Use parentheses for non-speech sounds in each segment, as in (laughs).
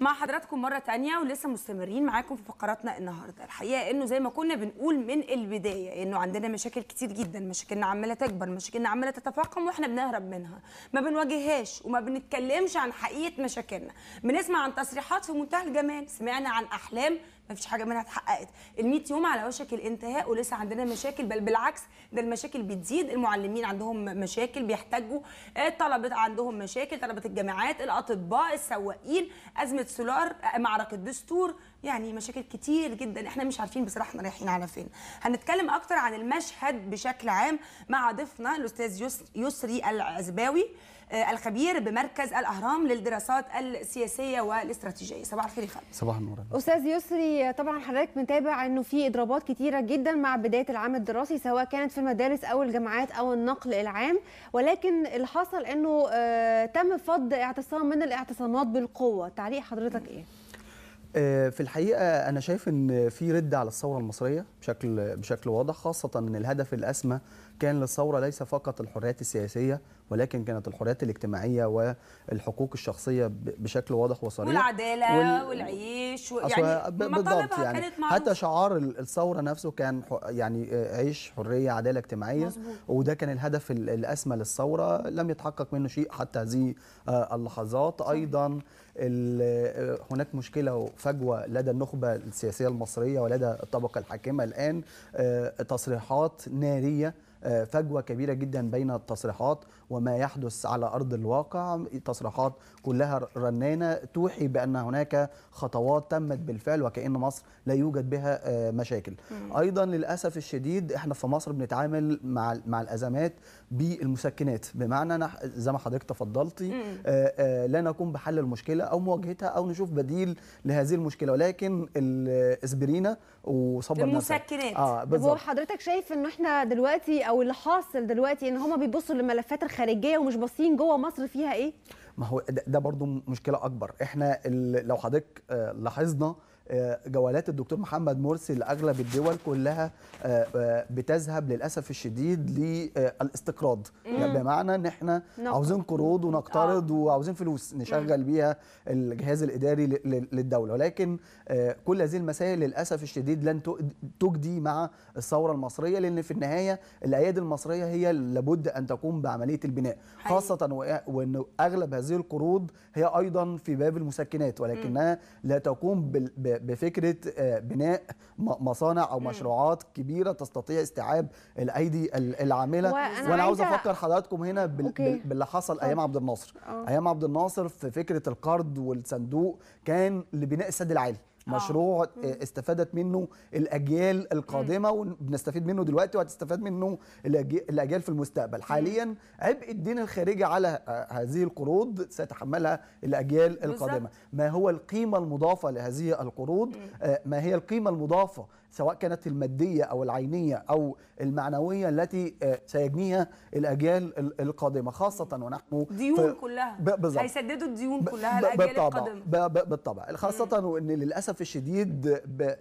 مع حضراتكم مره تانية ولسه مستمرين معاكم في فقراتنا النهارده الحقيقه انه زي ما كنا بنقول من البدايه انه عندنا مشاكل كتير جدا مشاكلنا عماله تكبر مشاكلنا عماله تتفاقم واحنا بنهرب منها ما بنواجههاش وما بنتكلمش عن حقيقه مشاكلنا بنسمع عن تصريحات في منتهى الجمال سمعنا عن احلام ما فيش حاجه منها اتحققت ال 100 يوم على وشك الانتهاء ولسه عندنا مشاكل بل بالعكس ده المشاكل بتزيد المعلمين عندهم مشاكل بيحتاجوا آه، الطلبه عندهم مشاكل طلبه الجامعات الاطباء السواقين ازمه سولار آه، معركه دستور يعني مشاكل كتير جدا احنا مش عارفين بصراحه احنا رايحين على فين هنتكلم اكتر عن المشهد بشكل عام مع ضيفنا الاستاذ يسري العزباوي آه، الخبير بمركز الاهرام للدراسات السياسيه والاستراتيجيه صباح الخير يا خالد صباح النور استاذ يسري طبعا حضرتك متابع انه في اضرابات كتيره جدا مع بدايه العام الدراسي سواء كانت في المدارس او الجامعات او النقل العام ولكن اللي حصل انه آه، تم فض اعتصام من الاعتصامات بالقوه تعليق حضرتك ايه آه، في الحقيقه انا شايف ان في رد على الثوره المصريه بشكل بشكل واضح خاصه ان الهدف الاسمى كان للثوره ليس فقط الحريات السياسيه ولكن كانت الحريات الاجتماعيه والحقوق الشخصيه بشكل واضح وصريح والعداله وال... والعيش و... يعني بالضبط يعني كانت حتى شعار الثوره نفسه كان يعني آه، عيش حريه عداله اجتماعيه مزبوط. وده كان الهدف الاسمى للثوره لم يتحقق منه شيء حتى هذه آه، اللحظات ايضا هناك مشكله وفجوه لدى النخبه السياسيه المصريه ولدى الطبقه الحاكمه الان آه، تصريحات ناريه آه، فجوه كبيره جدا بين التصريحات وما يحدث على ارض الواقع تصريحات كلها رنانه توحي بان هناك خطوات تمت بالفعل وكان مصر لا يوجد بها آه، مشاكل ايضا للاسف الشديد احنا في مصر بنتعامل مع مع الازمات بالمسكنات بمعنى زي ما حضرتك تفضلتي آه، لا نقوم بحل المشكله او مواجهتها او نشوف بديل لهذه المشكله ولكن الاسبرينا وصبر المسكنات اه بالظبط حضرتك شايف أنه احنا دلوقتي او اللي حاصل دلوقتي ان هم بيبصوا للملفات الخارجيه ومش باصين جوه مصر فيها ايه ما هو ده برضو مشكله اكبر احنا لو حضرتك آه، لاحظنا آه، جولات الدكتور محمد مرسي لاغلب الدول كلها آه، آه، بتذهب للاسف الشديد للاستقراض يعني بمعنى ان احنا عاوزين قروض ونقترض وعاوزين فلوس نشغل بيها الجهاز الاداري للدوله ولكن كل هذه المسائل للاسف الشديد لن تجدي مع الثوره المصريه لان في النهايه الايادي المصريه هي لابد ان تقوم بعمليه البناء خاصه وان اغلب هذه القروض هي ايضا في باب المسكنات ولكنها لا تقوم بفكره آه، بناء مصانع او مشروعات كبيره تستطيع استيعاب الايدي العامله وانا, وأنا عاوز افكر حضراتكم هنا باللي حصل ايام عبد الناصر أه. ايام عبد الناصر في فكره القرض والصندوق كان لبناء السد العالي آه. مشروع آه. استفادت منه الاجيال القادمه وبنستفيد منه دلوقتي وهتستفاد منه الاجيال في المستقبل حاليا عبء الدين الخارجي على آه، هذه القروض ستحملها الاجيال القادمه ما هو القيمه المضافه لهذه القروض آه، ما هي القيمه المضافه سواء كانت الماديه او العينيه او المعنويه التي آه، سيجنيها الاجيال القادمه خاصه ونحن ديون كلها هيسددوا الديون كلها الاجيال القادمه بالطبع خاصه وان للاسف الشديد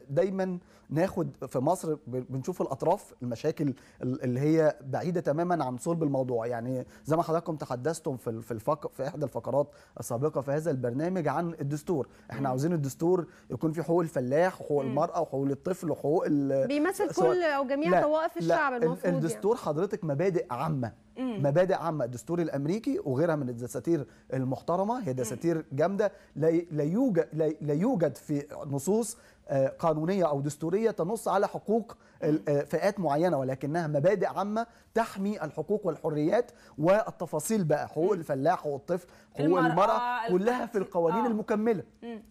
دايما ناخد في مصر بنشوف الاطراف المشاكل اللي هي بعيده تماما عن صلب الموضوع يعني زي ما حضراتكم تحدثتم في في الفق... في احدى الفقرات السابقه في هذا البرنامج عن الدستور احنا م. عاوزين الدستور يكون فيه حقوق الفلاح وحقوق المراه وحقوق الطفل وحقوق ال... بيمثل كل او جميع طوائف الشعب المفروض يعني. الدستور يعني. حضرتك مبادئ عامه مبادئ عامه الدستور الامريكي وغيرها من الدساتير المحترمه هي دساتير جامده لا يوجد لا يوجد في نصوص آه، قانونيه او دستوريه تنص على حقوق آه، فئات معينه ولكنها مبادئ عامه تحمي الحقوق والحريات والتفاصيل بقى حقوق الفلاح حقوق الطفل حقوق المراه كلها في القوانين آه. المكمله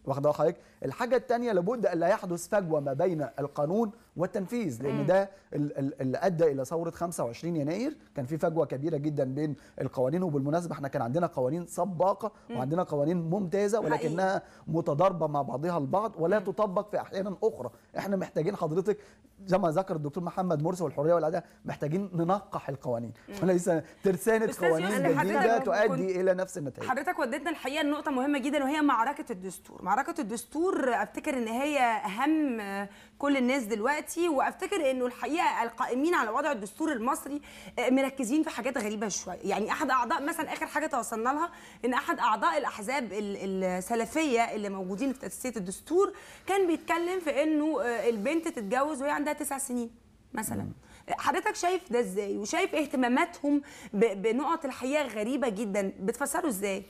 واخده حضرتك الحاجه الثانيه لابد ان لا يحدث فجوه ما بين القانون والتنفيذ لان ده اللي ادى الى ثوره 25 يناير كان في فجوه كبيره جدا بين القوانين وبالمناسبه احنا كان عندنا قوانين سباقه وعندنا قوانين ممتازه ولكنها متضاربه مع بعضها البعض ولا تطبق في احيانا اخرى احنا محتاجين حضرتك زي ما ذكر الدكتور محمد مرسي والحريه والعداله محتاجين ننقح القوانين (laughs) وليس ترسانه قوانين جديده تؤدي الى نفس النتائج حضرتك وديتنا الحقيقه لنقطه مهمه جدا وهي معركه الدستور معركه الدستور افتكر ان هي اهم آه، كل الناس دلوقتي دلوقتي وافتكر انه الحقيقه القائمين على وضع الدستور المصري آه، مركزين في حاجات غريبه شويه يعني احد اعضاء مثلا اخر حاجه توصلنا لها ان احد اعضاء الاحزاب السلفيه اللي موجودين في تاسيسيه الدستور كان بيتكلم في انه آه، البنت تتجوز وهي عندها تسع سنين مثلا حضرتك شايف ده ازاي وشايف اهتماماتهم بنقط الحقيقه غريبه جدا بتفسره ازاي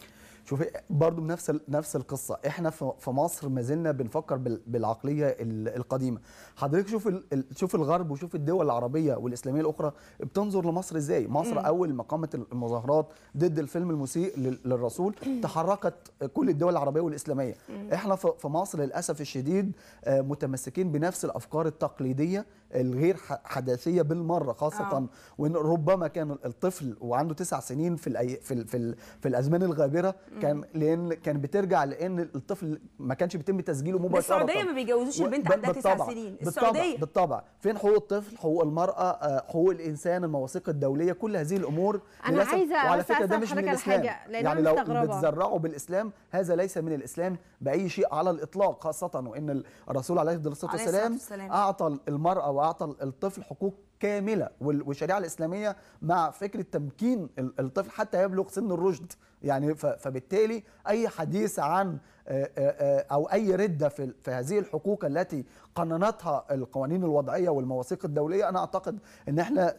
شوفي برضو نفس نفس القصه احنا في مصر ما زلنا بنفكر بالعقليه القديمه حضرتك شوف شوف الغرب وشوف الدول العربيه والاسلاميه الاخرى بتنظر لمصر ازاي مصر اول ما قامت المظاهرات ضد الفيلم المسيء للرسول تحركت كل الدول العربيه والاسلاميه احنا في مصر للاسف الشديد آه، متمسكين بنفس الافكار التقليديه الغير حداثيه بالمره خاصه آه. وان ربما كان الطفل وعنده تسع سنين في الأي... في ال... في, ال... في الازمان الغابره كان لان كان بترجع لان الطفل ما كانش بيتم تسجيله مباشره السعوديه ما بيجوزوش البنت عندها تسع سنين بالطبع السعوديه بالطبع فين حقوق الطفل حقوق المراه آه، حقوق الانسان المواثيق الدوليه كل هذه الامور انا عايزه وعلى فكره ده مش من الاسلام يعني لو بتزرعه بالاسلام هذا ليس من الاسلام باي شيء على الاطلاق خاصه وان الرسول عليه الصلاه والسلام اعطى المراه واعطى الطفل حقوق كامله والشريعه الاسلاميه مع فكره تمكين الطفل حتى يبلغ سن الرشد يعني فبالتالي اي حديث عن آه، آه، آه، او اي رده في هذه الحقوق التي قننتها القوانين الوضعيه والمواثيق الدوليه انا اعتقد ان احنا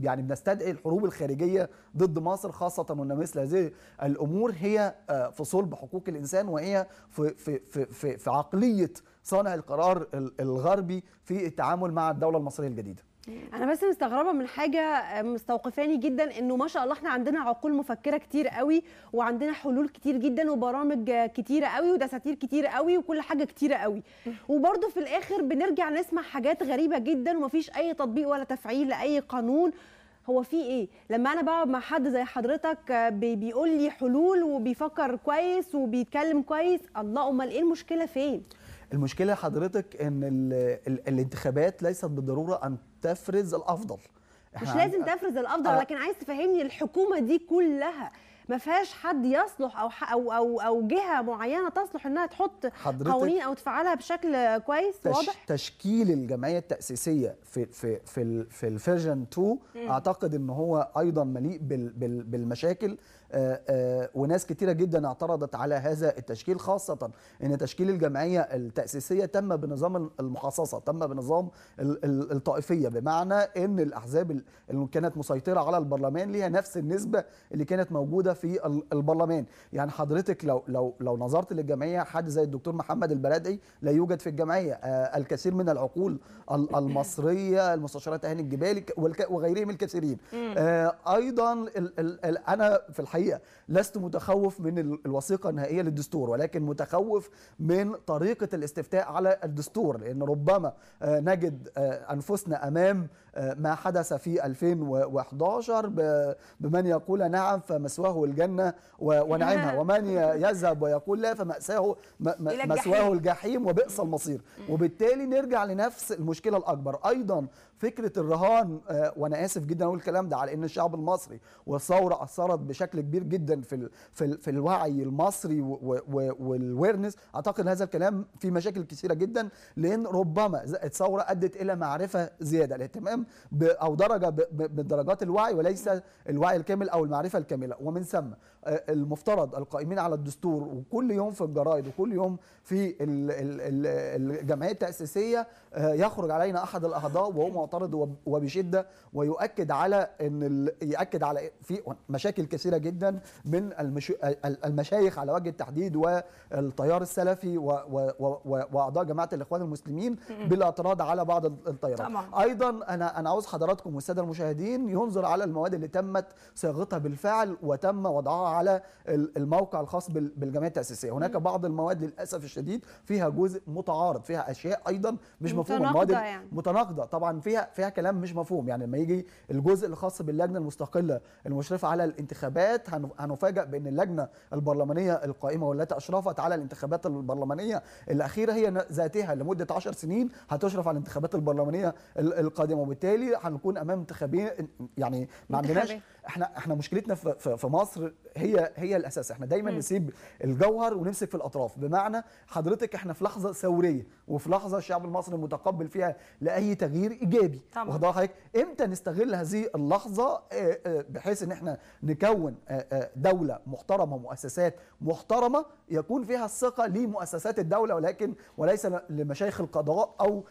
يعني بنستدعي الحروب الخارجيه ضد مصر خاصه وان مثل هذه الامور هي في صلب حقوق الانسان وهي في في في في, في عقليه صانع القرار الغربي في التعامل مع الدوله المصريه الجديده انا بس مستغربه من حاجه مستوقفاني جدا انه ما شاء الله احنا عندنا عقول مفكره كتير قوي وعندنا حلول كتير جدا وبرامج كتيره قوي ودساتير كتير قوي وكل حاجه كتيره قوي وبرده في الاخر بنرجع نسمع حاجات غريبه جدا ومفيش اي تطبيق ولا تفعيل لاي قانون هو في ايه لما انا بقعد مع حد زي حضرتك بيقول لي حلول وبيفكر كويس وبيتكلم كويس الله امال ايه المشكله فين المشكله حضرتك ان الـ الـ الانتخابات ليست بالضروره ان تفرز الافضل مش لازم تفرز الافضل لكن عايز تفهمني الحكومه دي كلها ما فيهاش حد يصلح او او او, أو جهه معينه تصلح انها تحط قوانين او تفعلها بشكل كويس تش واضح تشكيل الجمعيه التاسيسيه في في في في الفيرجن 2 اعتقد ان هو ايضا مليء بال بال بالمشاكل آآ آآ وناس كتيره جدا اعترضت على هذا التشكيل خاصه ان تشكيل الجمعيه التاسيسيه تم بنظام المخصصه تم بنظام الطائفيه بمعنى ان الاحزاب اللي كانت مسيطره على البرلمان ليها نفس النسبه اللي كانت موجوده في البرلمان يعني حضرتك لو لو لو نظرت للجمعيه حد زي الدكتور محمد البلدي لا يوجد في الجمعيه آه، الكثير من العقول (laughs) المصريه المستشارات تهاني الجبالي وغيرهم الكثيرين آه، ايضا انا في الحقيقه لست متخوف من الوثيقه النهائيه للدستور ولكن متخوف من طريقه الاستفتاء على الدستور لان ربما آه، نجد انفسنا امام ما حدث في 2011 بمن يقول نعم فمسواه الجنة ونعيمها ومن (laughs) يذهب ويقول لا فمأساه مسواه الجحيم وبئس المصير وبالتالي نرجع لنفس المشكلة الأكبر أيضا فكره الرهان آه، وانا اسف جدا اقول الكلام ده على ان الشعب المصري والثوره اثرت بشكل كبير جدا في في, في الوعي المصري والويرنس اعتقد هذا الكلام في مشاكل كثيره جدا لان ربما الثوره ادت الى معرفه زياده الاهتمام او درجه بدرجات الوعي وليس الوعي الكامل او المعرفه الكامله ومن ثم آه، المفترض القائمين على الدستور وكل يوم في الجرايد وكل يوم في الجمعيه التاسيسيه آه، يخرج علينا احد الاعضاء وهو معترض وبشده ويؤكد على ان يؤكد على في مشاكل كثيره جدا من المشايخ على وجه التحديد والتيار السلفي واعضاء جماعه الاخوان المسلمين بالاعتراض على بعض التيارات طبعا. ايضا انا انا عاوز حضراتكم والساده المشاهدين ينظر على المواد اللي تمت صياغتها بالفعل وتم وضعها على الموقع الخاص بالجمعيه التاسيسيه هناك بعض المواد للاسف الشديد فيها جزء متعارض فيها اشياء ايضا مش مفهومه متناقضه يعني. متناقضه طبعا فيها فيها فيها كلام مش مفهوم يعني لما يجي الجزء الخاص باللجنه المستقله المشرفه على الانتخابات هنفاجئ بان اللجنه البرلمانيه القائمه والتي اشرفت على الانتخابات البرلمانيه الاخيره هي ذاتها لمده 10 سنين هتشرف على الانتخابات البرلمانيه القادمه وبالتالي هنكون امام انتخابين يعني ما عندناش احنا احنا مشكلتنا في, في مصر هي هي الاساس احنا دايما نسيب الجوهر ونمسك في الاطراف بمعنى حضرتك احنا في لحظه ثوريه وفي لحظه الشعب المصري متقبل فيها لاي تغيير ايجابي ايجابي واخد بالك امتى نستغل هذه اللحظه آه، آه، بحيث ان احنا نكون آه، دوله محترمه مؤسسات محترمه يكون فيها الثقه لمؤسسات الدوله ولكن وليس لمشايخ القضاء او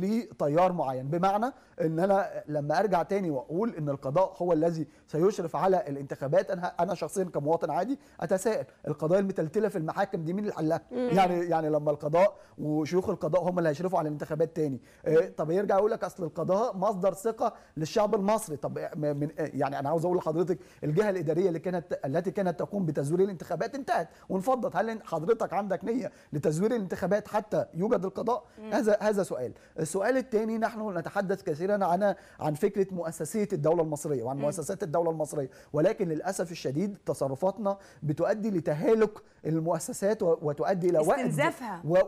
لتيار معين بمعنى ان انا لما ارجع تاني واقول ان القضاء هو الذي سيشرف على الانتخابات انا انا شخصيا كمواطن عادي اتساءل القضايا المتلتله في المحاكم دي مين اللي حلها؟ يعني يعني لما القضاء وشيوخ القضاء هم اللي هيشرفوا على الانتخابات تاني إيه طب يرجع يقول لك اصل القضاء مصدر ثقه للشعب المصري طب إيه، من إيه؟ يعني انا عاوز اقول لحضرتك الجهه الاداريه اللي كانت التي كانت تقوم بتزوير الانتخابات انتهت وانفضت هل حضرتك عندك نيه لتزوير الانتخابات حتى يوجد القضاء؟ هذا هذا سؤال السؤال الثاني نحن نتحدث كثيرا كثيرا عن عن فكره مؤسسيه الدوله المصريه وعن مؤسسات الدوله المصريه ولكن للاسف الشديد تصرفاتنا بتؤدي لتهالك المؤسسات وتؤدي الى وقد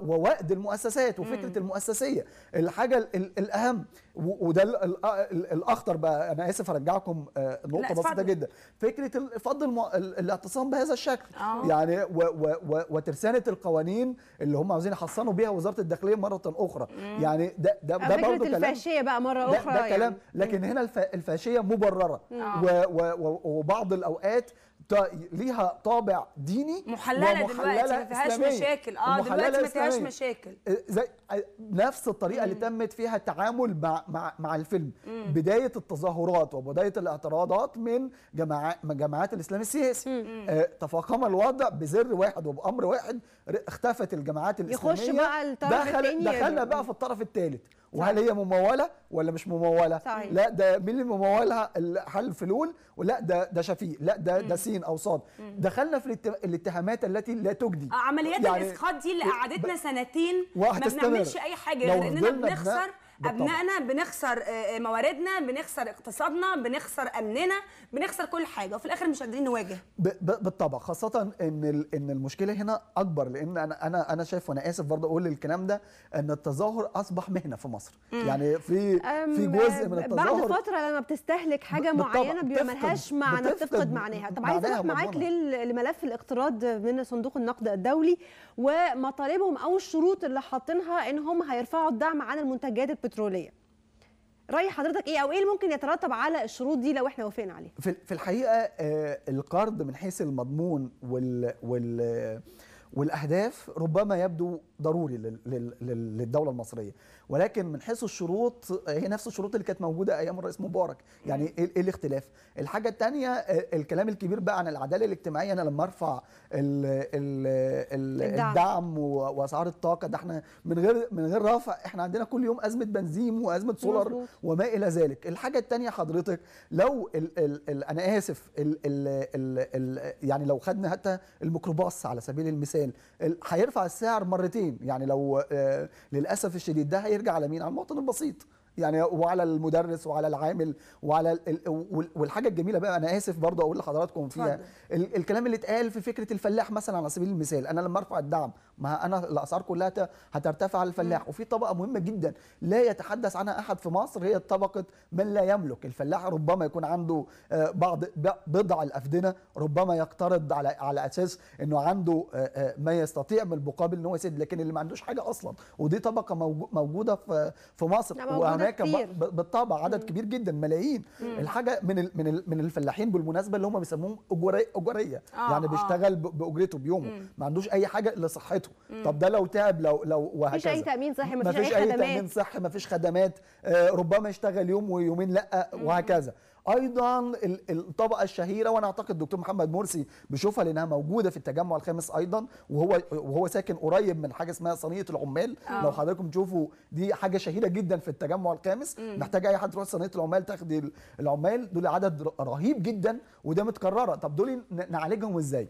ووقد المؤسسات وفكره المؤسسيه الحاجه الاهم وده آه، الاخطر بقى انا اسف هرجعكم آه، نقطه بسيطه جدا فكره فض الاعتصام بهذا الشكل آه. يعني و... و... و... وترسانه القوانين اللي هم عاوزين يحصنوا بيها وزاره الداخليه مره اخرى مم. يعني ده ده ده برضه كلام الفاشيه بقى مره ده اخرى ده, ده كلام يعني. لكن هنا الفاشيه مبرره آه. و... و... و... وبعض الاوقات ليها طابع ديني محللة دلوقتي ما فيهاش مشاكل اه دلوقتي ما فيهاش مشاكل زي نفس الطريقة مم. اللي تمت فيها التعامل مع مع مع الفيلم مم. بداية التظاهرات وبداية الاعتراضات من جماعات جماعات الإسلام السياسي آه تفاقم الوضع بزر واحد وبأمر واحد اختفت الجماعات الإسلامية يخش بقى الطرف دخل دخلنا بقى في الطرف الثالث وهل هي مموله ولا مش مموله صحيح. لا ده مين اللي ممولها حل لول ولا ده ده شفيق لا ده ده سين او صاد دخلنا في الاتهامات التي لا تجدي عمليات يعني الاسقاط دي اللي قعدتنا سنتين ما بنعملش اي حاجه لاننا اننا بنخسر ابنائنا بنخسر آه، آه، مواردنا بنخسر اقتصادنا بنخسر امننا بنخسر كل حاجه وفي الاخر مش قادرين نواجه بالطبع خاصه ان ان المشكله هنا اكبر لان انا انا انا شايف وانا اسف برضه اقول الكلام ده ان التظاهر اصبح مهنه في مصر مم. يعني في في جزء من التظاهر بعد فتره لما بتستهلك حاجه معينه بيبقى ملهاش معنى بتفقد معناها طب عايز اروح معاك لملف الاقتراض من صندوق النقد الدولي ومطالبهم او الشروط اللي حاطينها ان هم هيرفعوا الدعم عن المنتجات البترولية البتروليه راي حضرتك ايه او ايه اللي ممكن يترتب على الشروط دي لو احنا وافقنا عليها في الحقيقه آه، القرض من حيث المضمون وال, وال والاهداف ربما يبدو ضروري للدوله المصريه ولكن من حيث الشروط هي نفس الشروط اللي كانت موجوده ايام الرئيس مبارك يعني ايه الاختلاف الحاجه الثانيه الكلام الكبير بقى عن العداله الاجتماعيه انا لما ارفع الدعم, واسعار الطاقه ده احنا من غير من غير رفع احنا عندنا كل يوم ازمه بنزين وازمه سولر وما الى ذلك الحاجه الثانيه حضرتك لو الـ الـ الـ انا اسف الـ الـ الـ الـ يعني لو خدنا حتى الميكروباص على سبيل المثال هيرفع السعر مرتين يعني لو آه، للاسف الشديد ده هيرجع على مين على المواطن البسيط يعني وعلى المدرس وعلى العامل وعلى الـ والحاجه الجميله بقى انا اسف برضه اقول لحضراتكم فيها ال... الكلام اللي اتقال في فكره الفلاح مثلا على سبيل المثال انا لما ارفع الدعم ما انا الاسعار كلها هترتفع على الفلاح وفي طبقه مهمه جدا لا يتحدث عنها احد في مصر هي طبقه من لا يملك الفلاح ربما يكون عنده آه، بعض بضع الافدنه ربما يقترض على على اساس انه عنده آه، آه، ما يستطيع بالمقابل ان هو يسد لكن اللي ما عندوش حاجه اصلا ودي طبقه موجوده في مصر هناك بالطبع عدد كبير جدا ملايين الحاجه من ال من ال من الفلاحين بالمناسبه اللي هم بيسموهم اجوريه اجوريه آه يعني آه. بيشتغل باجرته بيومه ما عندوش اي حاجه لصحته طب ده لو تعب لو لو وهكذا مفيش اي تامين صحي مفيش اي خدمات مفيش اي تامين صحي مفيش خدمات آه، ربما يشتغل يوم ويومين لا وهكذا ايضا الطبقه الشهيره وانا اعتقد دكتور محمد مرسي بيشوفها لانها موجوده في التجمع الخامس ايضا وهو وهو ساكن قريب من حاجه اسمها صينيه العمال أوه. لو حضراتكم تشوفوا دي حاجه شهيره جدا في التجمع الخامس محتاج اي حد تروح صينيه العمال تاخد العمال دول عدد رهيب جدا وده متكرره طب دول نعالجهم ازاي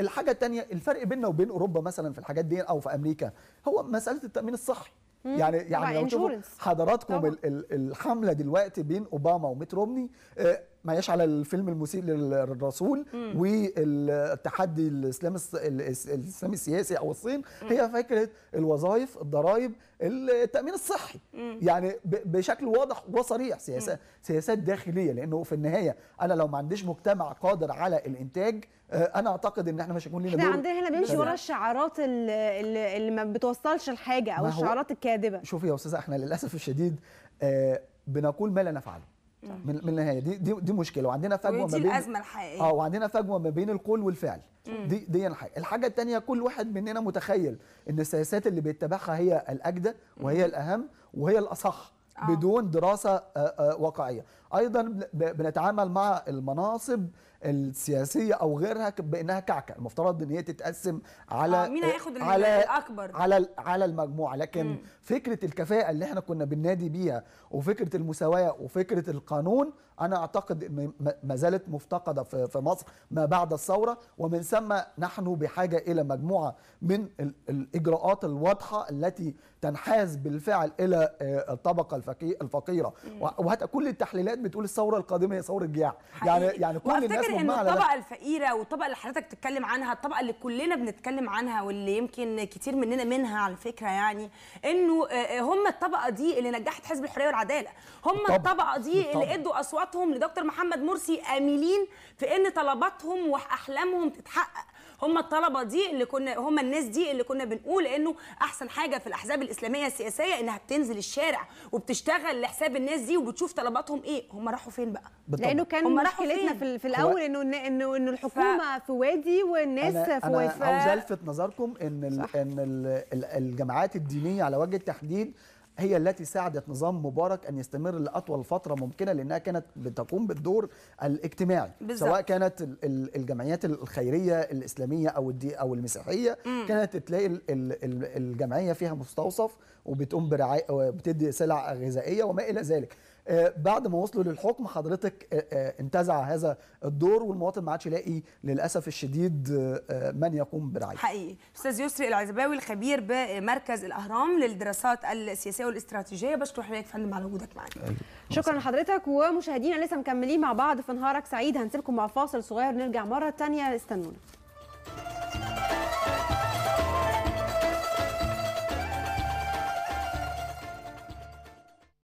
الحاجه الثانيه الفرق بيننا وبين اوروبا مثلا في الحاجات دي او في امريكا هو مساله التامين الصحي يعني يعني لو حضراتكم طبعا. الحمله دلوقتي بين اوباما وميت رومني آه، ما هياش على الفيلم المسيء للرسول والتحدي الاسلام الاسلام السياسي او الصين هي فكره الوظائف الضرائب التامين الصحي يعني بشكل واضح وصريح سياسات سياسات داخليه لانه في النهايه انا لو ما عنديش مجتمع قادر على الانتاج آه، انا اعتقد ان احنا مش هيكون لنا دور احنا عندنا هنا بنمشي ورا الشعارات اللي, اللي ما بتوصلش لحاجه او الشعارات الكاذبه شوفي يا استاذه احنا للاسف الشديد آه، بنقول ما لا نفعله طيب. من, من النهايه دي دي, دي مشكله وعندنا فجوه ما بين الازمه الحقيقيه اه وعندنا فجوه ما بين القول والفعل مم. دي دي الحاجه الحاجه الثانيه كل واحد مننا متخيل ان السياسات اللي بيتبعها هي الاجدى وهي مم. الاهم وهي الاصح آه. بدون دراسه آآ آه، آآ آه، واقعيه ايضا بنتعامل مع المناصب السياسيه او غيرها بانها كعكه المفترض ان هي تتقسم على آه مين آه، هياخد على الاكبر على على المجموعه لكن مم. فكره الكفاءه اللي احنا كنا بننادي بيها وفكره المساواه وفكره القانون انا اعتقد ما زالت مفتقده في مصر ما بعد الثوره ومن ثم نحن بحاجه الى مجموعه من الاجراءات الواضحه التي تنحاز بالفعل الى آه، الطبقه الفقيره وهات كل التحليلات بتقول الثوره القادمه هي ثوره جياع يعني يعني كل الناس بتلاقي ان الطبقه الفقيره والطبقه اللي حضرتك بتتكلم عنها الطبقه اللي كلنا بنتكلم عنها واللي يمكن كتير مننا منها على فكره يعني انه آه، آه، هم الطبقه دي اللي نجحت حزب الحريه والعداله هم طبعا. الطبقه دي طبعا. اللي ادوا اصواتهم لدكتور محمد مرسي املين في ان طلباتهم واحلامهم تتحقق هم الطلبه دي اللي كنا هم الناس دي اللي كنا بنقول انه احسن حاجه في الاحزاب الاسلاميه السياسيه انها بتنزل الشارع وبتشتغل لحساب الناس دي وبتشوف طلباتهم ايه هم راحوا فين بقى بالطبع. لانه كان مشكلتنا في, في الاول انه انه انه الحكومه ف... في وادي والناس أنا في وادي أنا عاوز الفت نظركم ان ان الجماعات الدينيه على وجه التحديد هي التي ساعدت نظام مبارك ان يستمر لاطول فتره ممكنه لانها كانت بتقوم بالدور الاجتماعي بالزبط. سواء كانت الجمعيات الخيريه الاسلاميه او الدي او المسيحيه مم. كانت تلاقي الجمعيه فيها مستوصف وبتقوم برعايه بتدي سلع غذائيه وما الى ذلك آه، بعد ما وصلوا للحكم حضرتك آه، آه، انتزع هذا الدور والمواطن ما عادش يلاقي للاسف الشديد من يقوم برعايته. حقيقي استاذ يسري العزباوي الخبير بمركز الاهرام للدراسات السياسيه والاستراتيجيه بشكر حضرتك فندم على وجودك معانا. أيوة. شكرا لحضرتك ومشاهدينا لسه مكملين مع بعض في نهارك سعيد هنسيبكم مع فاصل صغير نرجع مره ثانيه استنونا.